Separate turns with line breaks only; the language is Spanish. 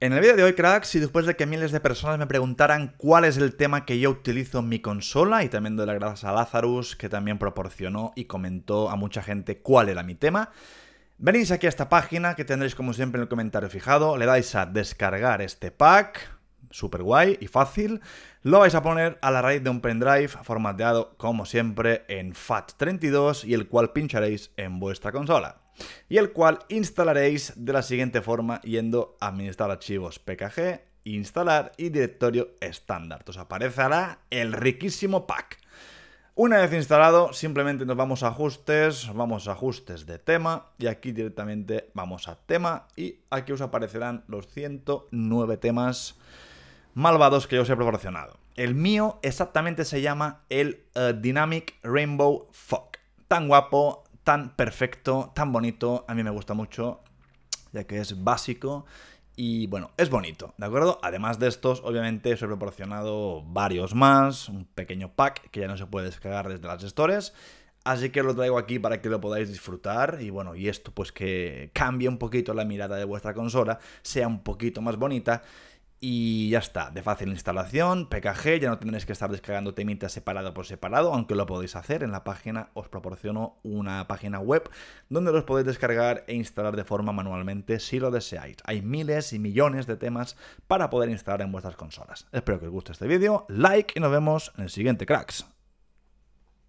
En el vídeo de hoy, cracks, y después de que miles de personas me preguntaran cuál es el tema que yo utilizo en mi consola, y también doy las gracias a Lazarus, que también proporcionó y comentó a mucha gente cuál era mi tema, venís aquí a esta página que tendréis como siempre en el comentario fijado, le dais a descargar este pack, super guay y fácil, lo vais a poner a la raíz de un pendrive formateado como siempre en FAT32 y el cual pincharéis en vuestra consola y el cual instalaréis de la siguiente forma yendo a administrar archivos PKG, instalar y directorio estándar. Os aparecerá el riquísimo pack. Una vez instalado, simplemente nos vamos a ajustes, vamos a ajustes de tema y aquí directamente vamos a tema y aquí os aparecerán los 109 temas malvados que yo os he proporcionado. El mío exactamente se llama el eh, Dynamic Rainbow Fog. Tan guapo, tan perfecto, tan bonito, a mí me gusta mucho, ya que es básico y bueno, es bonito, ¿de acuerdo? Además de estos, obviamente os he proporcionado varios más, un pequeño pack que ya no se puede descargar desde las stores. Así que lo traigo aquí para que lo podáis disfrutar y bueno, y esto pues que cambie un poquito la mirada de vuestra consola, sea un poquito más bonita y ya está, de fácil instalación, PKG, ya no tenéis que estar descargando temitas separado por separado, aunque lo podéis hacer en la página, os proporciono una página web donde los podéis descargar e instalar de forma manualmente si lo deseáis. Hay miles y millones de temas para poder instalar en vuestras consolas. Espero que os guste este vídeo, like y nos vemos en el siguiente, cracks.